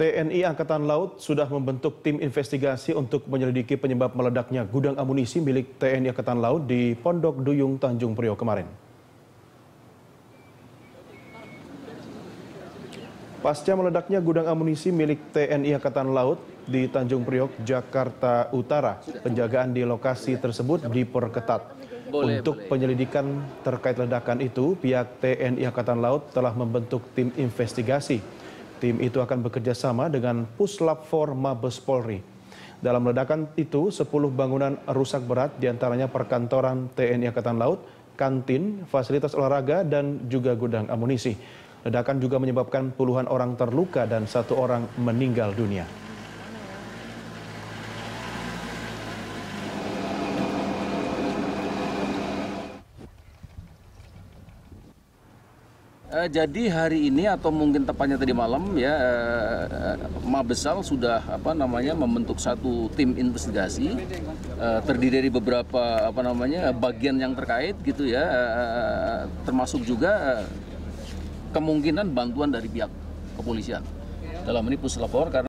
TNI Angkatan Laut sudah membentuk tim investigasi untuk menyelidiki penyebab meledaknya gudang amunisi milik TNI Angkatan Laut di Pondok Duyung Tanjung Priok kemarin. Pasca meledaknya gudang amunisi milik TNI Angkatan Laut di Tanjung Priok, Jakarta Utara, penjagaan di lokasi tersebut diperketat. Untuk penyelidikan terkait ledakan itu, pihak TNI Angkatan Laut telah membentuk tim investigasi. Tim itu akan bekerja sama dengan Puslap for Mabes Polri. Dalam ledakan itu, 10 bangunan rusak berat diantaranya perkantoran TNI Angkatan Laut, kantin, fasilitas olahraga, dan juga gudang amunisi. Ledakan juga menyebabkan puluhan orang terluka dan satu orang meninggal dunia. Eh, jadi hari ini atau mungkin tepatnya tadi malam ya uh, Mabesal sudah apa namanya membentuk satu tim investigasi eh, terdiri dari beberapa apa namanya bagian yang terkait gitu ya termasuk juga kemungkinan bantuan dari pihak kepolisian dalam ini puslapor karena